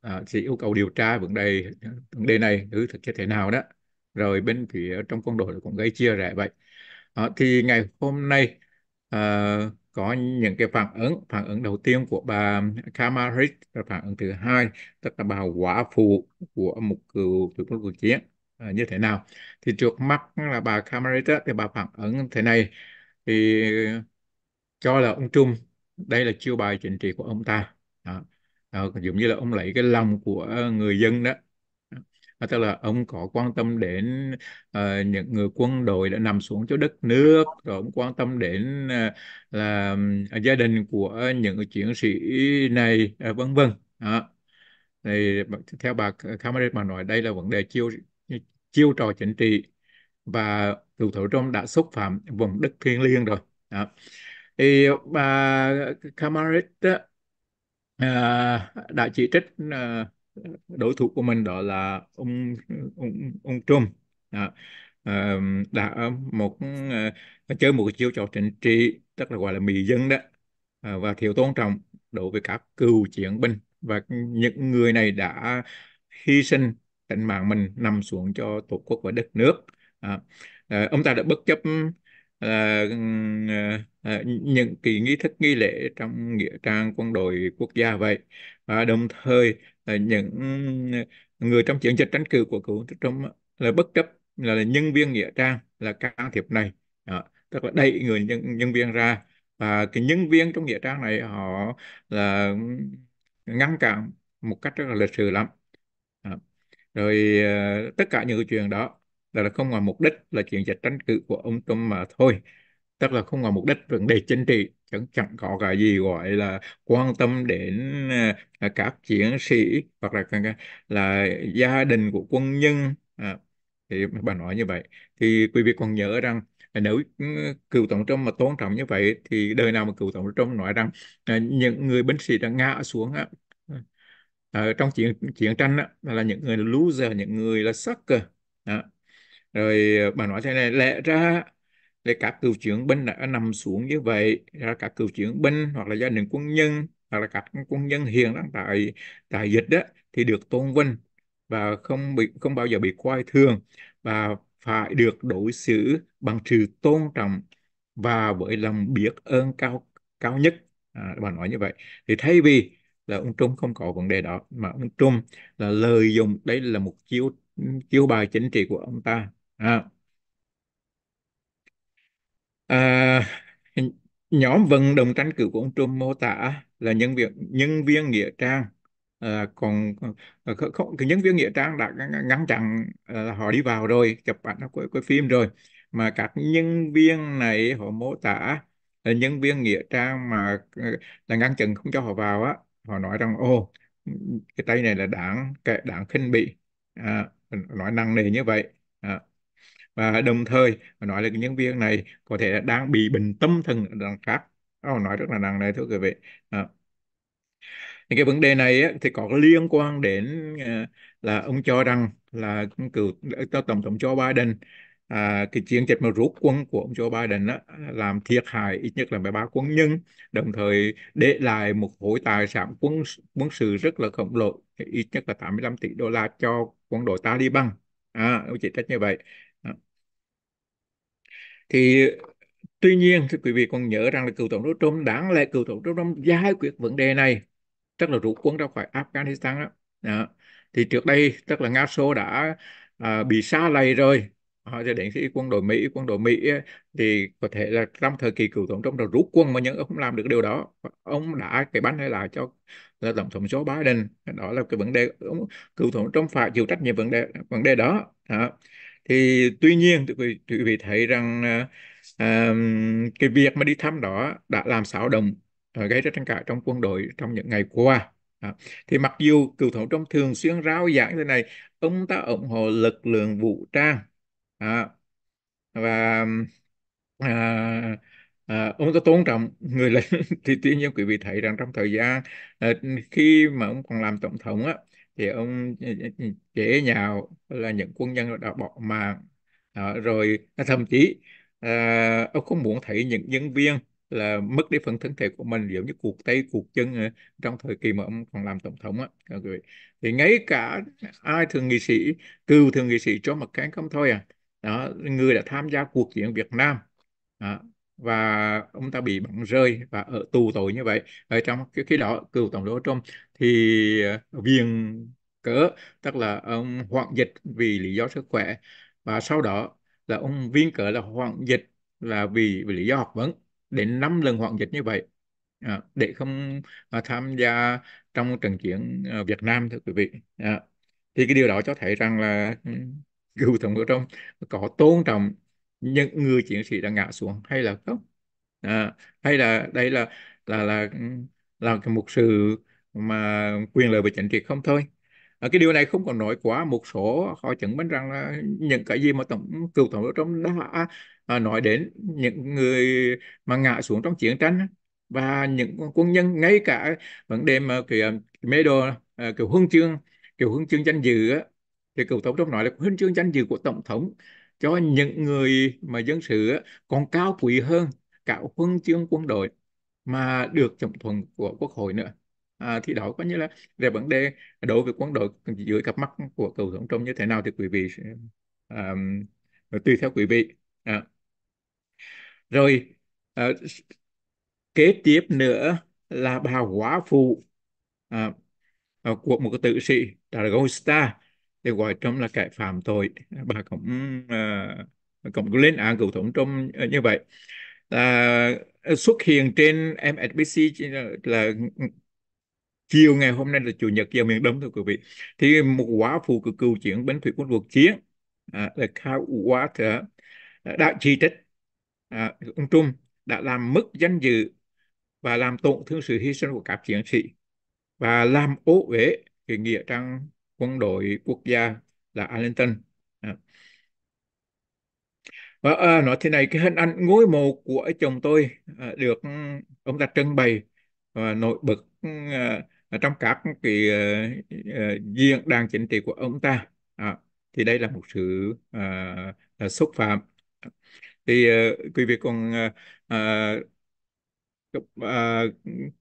à, thì yêu cầu điều tra vấn đề vấn đề này thứ thực chất thế nào đó rồi bên phía trong quân đội cũng gây chia rẽ vậy à, thì ngày hôm nay à, có những cái phản ứng phản ứng đầu tiên của bà Kamarit và phản ứng thứ hai tức là bà quả phụ của một cựu của một cuộc chiến à, như thế nào thì trước mắt là bà Kamarit thì bà phản ứng thế này thì cho là ông Trung đây là chiêu bài chính trị của ông ta đó. À, giống như là ông lấy cái lòng của người dân đó à, tức là ông có quan tâm đến uh, những người quân đội đã nằm xuống cho đất nước rồi ông quan tâm đến uh, là gia đình của những chiến sĩ này uh, vân vân đó. thì theo bà Kamarit mà nói đây là vấn đề chiêu chiêu trò chính trị và thủ thủ trong đã xúc phạm vùng đất thiêng liêng rồi đó. thì bà Kamarit uh, đã chỉ trích uh, đối thủ của mình đó là ông ông ông Trump à, ờ, đã một ờ, chơi một chiêu trò chính trị tức là gọi là mì dân đó ờ, và thiếu tôn trọng đối với các cựu chiến binh và những người này đã hy sinh tính mạng mình nằm xuống cho tổ quốc và đất nước à, ông ta đã bất chấp à, à, những kỳ nghi thức nghi lễ trong nghĩa trang quân đội quốc gia vậy và đồng thời Ờ, những người trong chiến dịch tranh cử của cựu Trump là bất chấp là, là nhân viên nghĩa trang là can thiệp này đó. tức là đẩy người nhân, nhân viên ra và cái nhân viên trong nghĩa trang này họ là ngăn cản một cách rất là lịch sử lắm đó. rồi ờ, tất cả những chuyện đó là không ngoài mục đích là chuyện dịch tranh cử của ông Trump mà thôi tức là không ngoài mục đích vấn đề chính trị chẳng chẳng có cái gì gọi là quan tâm đến à, à các chiến sĩ hoặc là là, là gia đình của quân nhân à, thì bà nói như vậy thì quý vị còn nhớ rằng nếu ừ, cựu tổng thống mà tôn trọng như vậy thì đời nào mà cựu tổng thống nói rằng à, những người binh sĩ đã ngã xuống á, à, trong chiến chiến tranh á, là những người là loser những người là sucker à. rồi bà nói thế này lẽ ra để các cựu chiến binh đã nằm xuống như vậy các cựu chiến binh hoặc là gia đình quân nhân hoặc là các quân nhân hiền đang tại tại dịch đó thì được tôn vinh và không bị không bao giờ bị coi thường và phải được đối xử bằng sự tôn trọng và với lòng biết ơn cao cao nhất à, bà nói như vậy thì thay vì là ông Trung không có vấn đề đó mà ông Trung là lợi dụng đây là một chiếu chiếu bài chính trị của ông ta à, À, nhóm vận động tranh cử của ông Trump mô tả là nhân viên nhân viên nghĩa trang à, còn không, à, không, cái nhân viên nghĩa trang đã ngăn chặn à, họ đi vào rồi chụp ảnh của, quay phim rồi mà các nhân viên này họ mô tả là nhân viên nghĩa trang mà à, là ngăn chặn không cho họ vào á họ nói rằng ô cái tay này là đảng kẻ đảng khinh bị à, nói năng nề như vậy à, và đồng thời nói là cái nhân viên này có thể đang bị bệnh tâm thần đằng khác oh, nói rất là nặng nề thưa quý vị à. Ờ. những cái vấn đề này ấy, thì có liên quan đến ờ, là ông cho rằng là cựu tổng thống Joe Biden à, cái chiến dịch mà rút quân của ông Joe Biden đó làm thiệt hại ít nhất là 13 quân nhân đồng thời để lại một khối tài sản quân quân sự rất là khổng lồ ít nhất là 85 tỷ đô la cho quân đội Taliban à, chỉ trách như vậy thì tuy nhiên thì quý vị còn nhớ rằng là cựu tổng thống Trump đáng lẽ cựu tổng thống Trump giải quyết vấn đề này tức là rút quân ra khỏi Afghanistan đó. đó. thì trước đây tức là Nga Xô đã à, bị xa lầy rồi họ cho đến khi quân đội Mỹ quân đội Mỹ thì có thể là trong thời kỳ cựu tổng thống đã rút quân mà nhưng ông không làm được điều đó ông đã cái bánh hay là cho là tổng thống Joe Biden đó là cái vấn đề cựu tổng thống Trump phải chịu trách nhiệm vấn đề vấn đề đó, đó thì tuy nhiên thì quý, quý vị thấy rằng à, cái việc mà đi thăm đó đã làm xáo động ờ, gây ra tranh cãi trong quân đội trong những ngày qua à, thì mặc dù cựu thống trong thường xuyên rao giảng thế này ông ta ủng hộ lực lượng vũ trang à, và à, À, ông ta tôn trọng người lãnh thì tuy nhiên quý vị thấy rằng trong thời gian à, khi mà ông còn làm tổng thống á thì ông chế ừ, ừ, ừ, nhạo là những quân nhân đã bỏ mạng à, rồi thậm chí à, ông không muốn thấy những nhân viên là mất đi phần thân thể của mình giống như cuộc tay cuộc chân ờ, trong thời kỳ mà ông còn làm tổng thống á thì ngay cả ai thường nghị sĩ cựu thường nghị sĩ cho một cái không thôi à đó người đã tham gia cuộc chiến Việt Nam à, và ông ta bị bỏng rơi và ở tù tội như vậy ở trong cái khi đó cựu tổng thống Trump thì ờ, viền cớ tức là ông hoạn dịch vì lý do sức khỏe và sau đó là ông viên cớ là hoạn dịch là vì, vì lý do học vấn đến năm lần hoạn dịch như vậy à, để không à, tham gia trong trận chiến à, Việt Nam thưa quý vị à, thì cái điều đó cho thấy rằng là ừ, cựu tổng thống Trump có tôn trọng những người chiến sĩ đã ngã xuống hay là không à, hay là đây là là là là một sự mà quyền lợi về chính trị không thôi à, cái điều này không còn nổi quá một số họ chứng minh rằng là những cái gì mà tổng cựu tổng thống trump đã à, nói đến những người mà ngã xuống trong chiến tranh và những quân nhân ngay cả vấn đề mà kiểu medal kiểu huân chương kiểu huân chương danh dự thì cựu tổng thống nói là huân chương danh dự của tổng thống cho những người mà dân sự còn cao quý hơn cả quân chương quân đội mà được chấp thuận của quốc hội nữa à, thì đó có như là về vấn đề đối với quân đội dưới cặp mắt của cựu tổng trump như thế nào thì quý vị à, tùy theo quý vị à. rồi à, kế tiếp nữa là bà quả phụ à, ờ, của một cái tử sĩ là Gold Star thì vợ chồng là kẻ phạm tội bà cũng uh, cũng lên án cựu tổng thống ờ, như vậy uh, xuất hiện trên MSBC là chiều ngày hôm nay là chủ nhật giờ miền đông thưa quý vị thì một quả phụ của cựu chuyển binh thủy quân cuộc chiến à, là là Kyle Walker đã chỉ trích à, ông Trung đã làm mất danh dự và làm tổn thương sự hy sinh của các chiến sĩ và làm ô uế cái nghĩa trang quân đội quốc gia là Arlington. Và à, nói thế này, cái hình ảnh ngôi mộ của chồng tôi à, được ừ, ông ta trưng bày và nổi bật ừ, à, trong các cái à, diễn đàn chính trị của ông ta. À, thì đây là một sự à, xúc phạm. Thì à, quý vị còn à, À,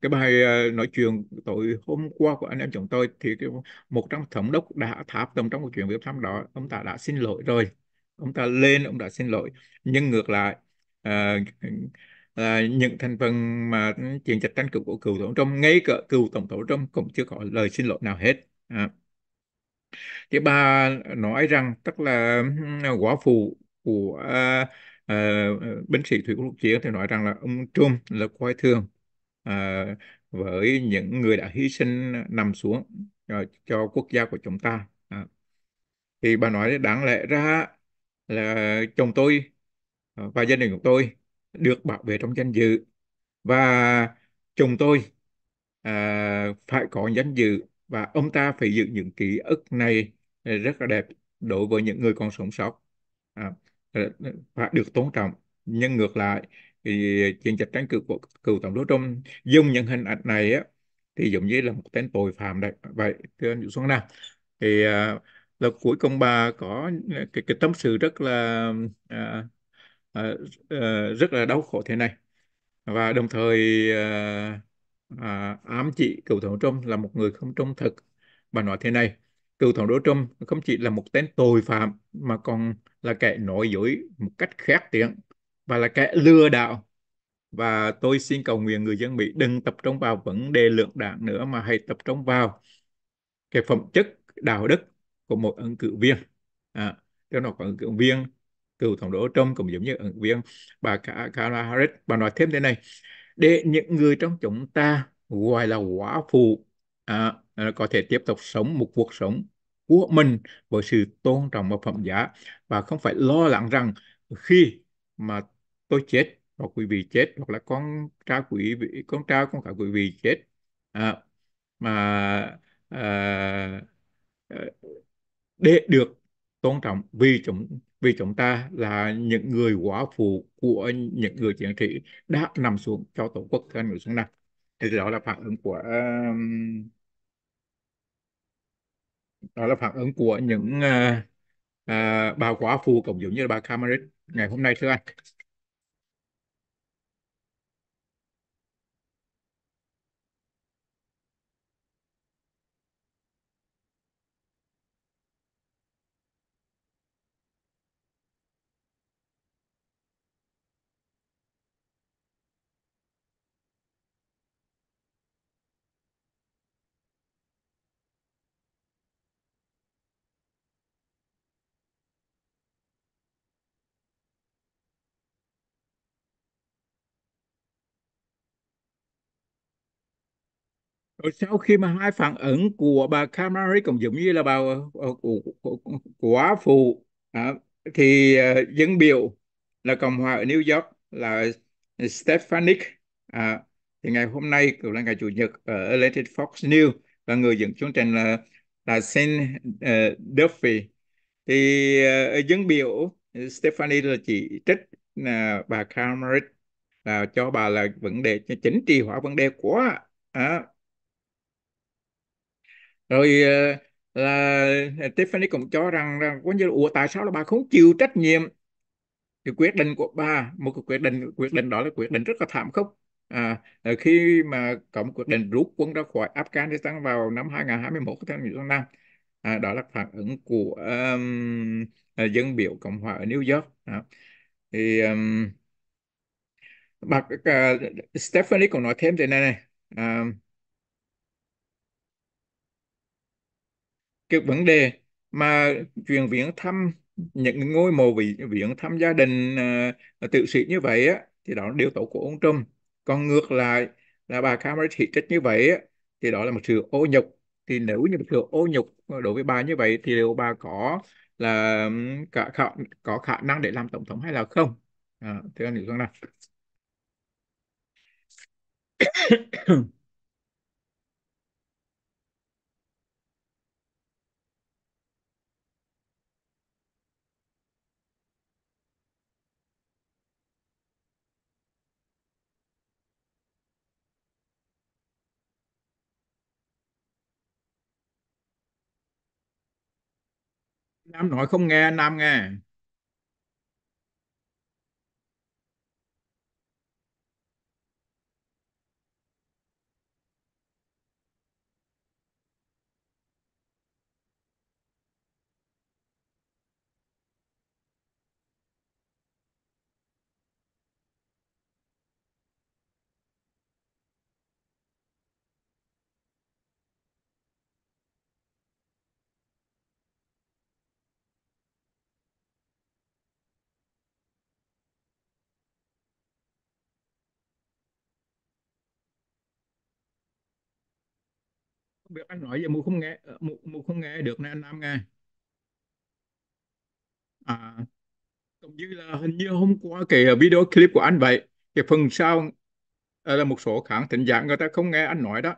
cái, bài à, nói chuyện tối hôm qua của anh em chúng tôi thì cái, một trong thống đốc đã tháp tầm trong một chuyện việc thăm đó ông ta đã xin lỗi rồi ông ta lên ông đã xin lỗi nhưng ngược lại à, à, những thành phần mà chiến dịch tranh cử của cựu tổng thống ngay cả cựu tổng thống trump cũng chưa có lời xin lỗi nào hết à. thì bà nói rằng tức là quả phụ của à, uh, binh sĩ thủy quân lục chiến thì nói rằng là ông Trump là coi thường uh, với những người đã hy sinh ờ, nằm xuống cho, cho quốc gia của chúng ta à. thì bà nói đáng lẽ ra là chồng tôi và gia đình của tôi được bảo vệ trong danh dự và chồng tôi à, phải có danh dự và ông ta phải giữ những ký ức này rất là đẹp đối với những người còn sống sót à, Ờ, ờ, và được tôn trọng nhưng ngược lại thì chiến dịch tranh cử của cựu tổng thống Trump dùng những hình ảnh này á, thì giống như là một tên tội phạm đấy vậy thưa anh Vũ Xuân Nam thì à, là cuối cùng bà có à, cái, cái tâm sự rất là à, à, ờ, rất là đau khổ thế này và đồng thời à, à, ám chỉ cựu tổng Trump là một người không trung thực bà nói thế này cựu tổng đốc Trump không chỉ là một tên tội phạm mà còn là kẻ nội dối một cách khét tiếng và là kẻ lừa đảo và tôi xin cầu nguyện người dân Mỹ đừng tập trung vào vấn đề lượng đảng nữa mà hãy tập trung vào cái phẩm chất đạo đức của một ứng cử viên à, cho nó có ứng cử viên cựu tổng đốc Trump cũng giống như ứng cử viên bà Kamala Harris bà nói thêm thế này để những người trong chúng ta gọi là quả phụ À, à, có thể tiếp tục sống một cuộc sống của mình với sự tôn trọng và phẩm giá và không phải lo lắng rằng khi mà tôi chết hoặc quý vị chết hoặc là con trai quý vị con trai con cả quý vị chết à, mà à, à, để được tôn trọng vì chúng vì chúng ta là những người quả phụ của những người chiến sĩ đã nằm xuống cho tổ quốc thân người xuống năm thì đó là phản ứng của uh, đó là phản ứng của những uh, uh, bà quá phụ cũng giống như là bà Camarit ngày hôm nay thưa anh Rồi sau khi mà hai phản ứng của bà Kamari cũng giống như là bà ờ, ờ, của, của, của phụ à, thì uh, dân biểu là Cộng hòa ở New York là Stephanie à, thì ngày hôm nay cũng là ngày chủ nhật ở Atlantic Fox News và người dẫn chương trình là là Saint uh, Duffy thì uh, dân biểu Stephanie là chỉ trích uh, bà Kamari là cho bà là vấn đề chính trị hóa vấn đề của à, rồi ờ, là Tiffany cũng cho rằng, rằng có như là, ủa tại sao là bà không chịu trách nhiệm cái quyết định của bà một cái quyết định quyết định đó là quyết định rất là thảm khốc à, ờ, khi mà cộng quyết định rút quân ra khỏi Afghanistan vào năm 2021 theo Nghị Nam à, đó là phản ứng của um, dân biểu Cộng hòa ở New York à, thì um, bà uh, Stephanie cũng nói thêm thế này này à, cái vấn đề mà chuyện viếng thăm những ngôi mộ vị viếng thăm gia đình uh, à, à, tự sĩ như vậy á thì đó là điều tổ của ông Trump còn ngược lại là bà Kamala thị trách như vậy á thì đó là một sự ô nhục thì nếu như một sự ô nhục đối với bà như vậy thì liệu bà có là cả khả, có khả năng để làm tổng thống hay là không à, thưa anh Nguyễn Quang Nam Nam nói không nghe Nam nghe việc anh nói giờ mu không nghe mu, ờ, mu không nghe được nên anh Nam nghe à cũng như là hình như hôm qua cái ờ, video clip của anh vậy cái phần sau ờ, là một số khán thính giả người ta không nghe anh nói đó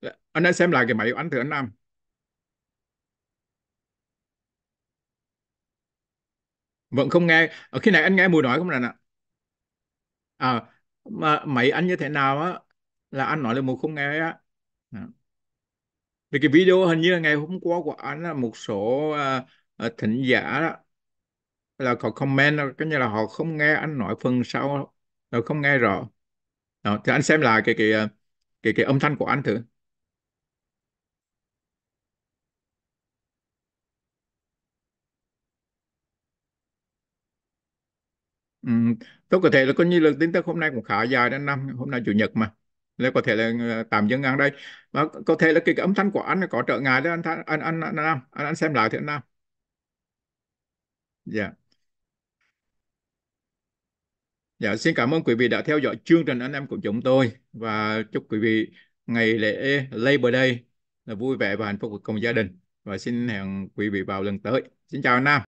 dạ, anh đã xem lại cái máy của anh thử anh Nam vẫn không nghe ở khi này anh nghe mùi nói không là nè à mà mấy anh như thế nào á là anh nói là mùi không nghe á vì cái video hình như là ngày hôm qua của anh là một số à, à thính giả đó, là họ comment có nghĩa là họ không nghe anh nói phần sau là ờ, không nghe rõ đó, thì anh xem lại cái cái à, cái cái âm thanh của anh thử Ừ. Tôi có thể là coi như là tin tức hôm nay cũng khá dài đến năm hôm nay chủ nhật mà nên có thể là ờ, tạm dừng ngang đây và có thể là cái, cái âm thanh của anh có trở ngại đấy anh anh anh anh anh, anh, anh, anh xem lại thì anh nam dạ dạ xin cảm ơn quý vị đã theo dõi chương trình anh em của chúng tôi và chúc quý vị ngày lễ Labor Day là vui vẻ và hạnh phúc cùng gia đình và xin hẹn quý vị vào lần tới xin chào anh nam